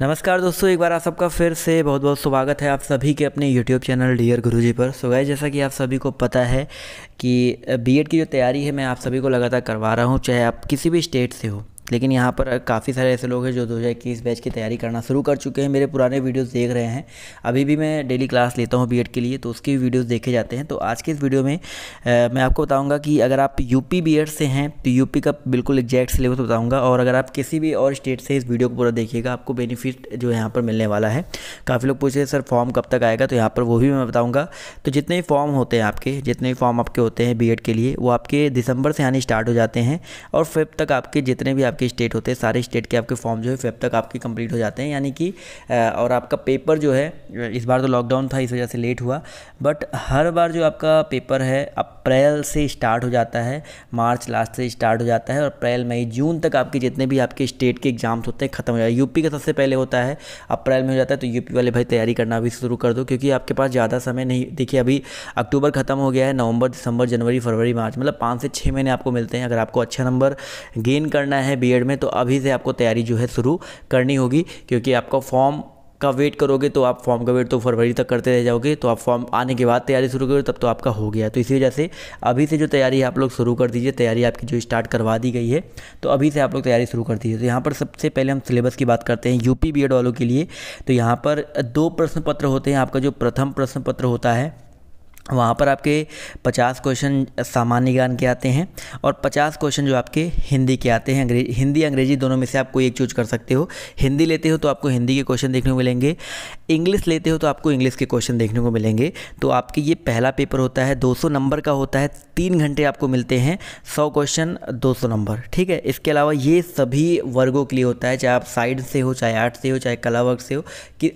नमस्कार दोस्तों एक बार आप सबका फिर से बहुत बहुत स्वागत है आप सभी के अपने यूट्यूब चैनल डियर गुरुजी पर सो गए जैसा कि आप सभी को पता है कि बीएड की जो तैयारी है मैं आप सभी को लगातार करवा रहा हूँ चाहे आप किसी भी स्टेट से हो लेकिन यहाँ पर काफ़ी सारे ऐसे लोग हैं जो दो हज़ार इक्कीस बैच की तैयारी करना शुरू कर चुके हैं मेरे पुराने वीडियोस देख रहे हैं अभी भी मैं डेली क्लास लेता हूँ बीएड के लिए तो उसकी वीडियोस देखे जाते हैं तो आज के इस वीडियो में आ, मैं आपको बताऊँगा कि अगर आप यूपी बीएड से हैं तो यूपी का बिल्कुल एग्जैक्ट सिलेबस बताऊँगा और अगर आप किसी भी और स्टेट से इस वीडियो को पूरा देखिएगा आपको बेनिफिट जो यहाँ पर मिलने वाला है काफ़ी लोग पूछ रहे सर फॉर्म कब तक आएगा तो यहाँ पर वो भी मैं बताऊँगा तो जितने फॉर्म होते हैं आपके जितने भी फॉर्म आपके होते हैं बी के लिए वो आपके दिसंबर से आने स्टार्ट हो जाते हैं और फिफ्थ तक आपके जितने भी आपके स्टेट होते हैं सारे स्टेट के आपके फॉर्म जो है फेब तक आपके कंप्लीट हो जाते हैं यानी कि और आपका पेपर जो है इस बार तो लॉकडाउन था इस वजह से लेट हुआ बट हर बार जो आपका पेपर है अप्रैल से स्टार्ट हो जाता है मार्च लास्ट से स्टार्ट हो जाता है और अप्रैल मई जून तक आपके जितने भी आपके स्टेट के एग्जाम्स होते हैं ख़त्म हो जाते हैं यूपी का सबसे पहले होता है अप्रैल में हो जाता है तो यूपी वाले भाई तैयारी करना भी शुरू कर दो क्योंकि आपके पास ज़्यादा समय नहीं देखिए अभी अक्टूबर ख़त्म हो गया है नवंबर दिसंबर जनवरी फरवरी मार्च मतलब पाँच से छः महीने आपको मिलते हैं अगर आपको अच्छा नंबर गेन करना है बीएड में तो अभी से आपको तैयारी जो है शुरू करनी होगी क्योंकि आपका फॉर्म का वेट करोगे तो आप फॉर्म का वेट तो फरवरी तक करते रह जाओगे तो आप फॉर्म आने के बाद तैयारी शुरू करोगे तब तो आपका हो गया तो इसी वजह से अभी से जो तैयारी आप लोग शुरू कर दीजिए तैयारी आपकी जो स्टार्ट करवा दी गई है तो अभी से आप लोग तैयारी शुरू कर दीजिए तो यहाँ पर सबसे पहले हम सिलेबस की बात करते हैं यूपी बी वालों के लिए तो यहाँ पर दो प्रश्न पत्र होते हैं आपका जो प्रथम प्रश्न पत्र होता है वहाँ पर आपके 50 क्वेश्चन सामान्य ज्ञान के आते हैं और 50 क्वेश्चन जो आपके हिंदी के आते हैं अंग्रेजी हिंदी अंग्रेजी दोनों में से आप कोई एक चूज कर सकते हो हिंदी लेते हो तो आपको हिंदी के क्वेश्चन देखने को मिलेंगे इंग्लिश लेते हो तो आपको इंग्लिश के क्वेश्चन देखने को मिलेंगे तो आपके ये पहला पेपर होता है 200 नंबर का होता है तीन घंटे आपको मिलते हैं सौ क्वेश्चन दो नंबर ठीक है इसके अलावा ये सभी वर्गों के लिए होता है चाहे आप साइड से हो चाहे आर्ट से हो चाहे कला वर्ग से हो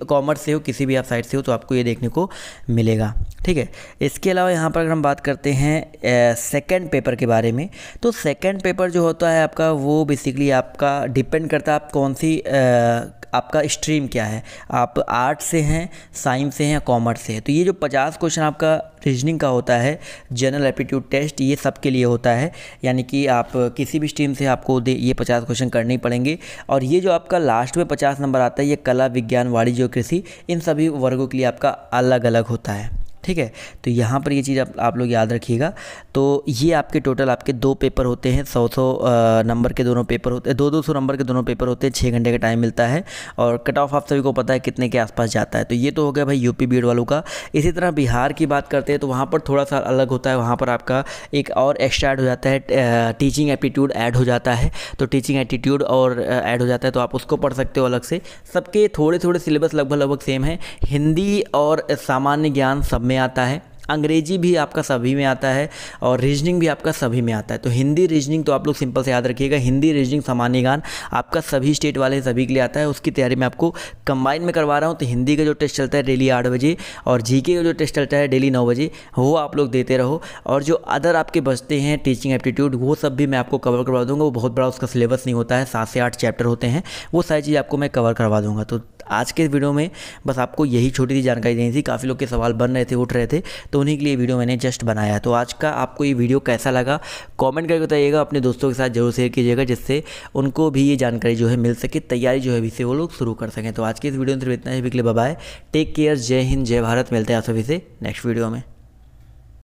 कॉमर्स से हो किसी भी आप साइड से हो तो आपको ये देखने को मिलेगा ठीक है इसके अलावा यहाँ पर अगर हम बात करते हैं सेकेंड पेपर के बारे में तो सेकेंड पेपर जो होता है आपका वो बेसिकली आपका डिपेंड करता है आप कौन सी आ, आपका स्ट्रीम क्या है आप आर्ट से हैं साइंस से हैं कॉमर्स से हैं तो ये जो पचास क्वेश्चन आपका रीजनिंग का होता है जनरल एप्टीट्यूड टेस्ट ये सब के लिए होता है यानी कि आप किसी भी स्ट्रीम से आपको दे ये पचास क्वेश्चन करने ही पड़ेंगे और ये जो आपका लास्ट में पचास नंबर आता है ये कला विज्ञान वाणिज्य कृषि इन सभी वर्गों के लिए आपका अलग अलग होता है ठीक है तो यहाँ पर ये चीज़ आप, आप लोग याद रखिएगा तो ये आपके टोटल आपके दो पेपर होते हैं सौ सौ नंबर के दोनों पेपर होते हैं दो दो सौ नंबर के दोनों पेपर होते हैं छः घंटे का टाइम मिलता है और कट ऑफ आप सभी को पता है कितने के आसपास जाता है तो ये तो हो गया भाई यूपी बी वालों का इसी तरह बिहार की बात करते हैं तो वहाँ पर थोड़ा सा अलग होता है वहाँ पर आपका एक और एक्स्ट्रा ऐड हो जाता है टीचिंग एप्टीट्यूड ऐड हो जाता है तो टीचिंग एटीट्यूड और ऐड हो जाता है तो आप उसको पढ़ सकते हो अलग से सबके थोड़े थोड़े सिलेबस लगभग लगभग सेम है हिंदी और सामान्य ज्ञान सब में आता है अंग्रेजी भी आपका सभी में आता है और रीजनिंग भी आपका सभी में आता है तो हिंदी रीजनिंग तो आप लोग सिंपल से याद रखिएगा हिंदी रीजनिंग सामान्य ज्ञान आपका सभी स्टेट वाले सभी के लिए आता है उसकी तैयारी मैं आपको कंबाइन में करवा रहा हूँ तो हिंदी का जो टेस्ट चलता है डेली आठ बजे और जी का जो टेस्ट चलता है डेली नौ बजे वो आप लोग देते रहो और जो अदर आपके बचते हैं टीचिंग एप्टीट्यूड वो सब भी मैं आपको कवर करवा दूँगा वो बहुत बड़ा उसका सिलेबस नहीं होता है सात से आठ चैप्टर होते हैं वो सारी चीज़ आपको मैं कवर करवा दूँगा तो आज के वीडियो में बस आपको यही छोटी सी जानकारी देनी थी काफ़ी लोग के सवाल बन रहे थे उठ रहे थे तो उन्हीं के लिए वीडियो मैंने जस्ट बनाया तो आज का आपको ये वीडियो कैसा लगा कॉमेंट करके बताइएगा अपने दोस्तों के साथ जरूर शेयर कीजिएगा जिससे उनको भी ये जानकारी जो है मिल सके तैयारी जो है अभी से वो लोग शुरू कर सकें तो आज के इस वीडियो में सिर्फ इतना ही बिकले बबाए टेक केयर जय हिंद जय भारत मिलते हैं आप सभी से नेक्स्ट वीडियो में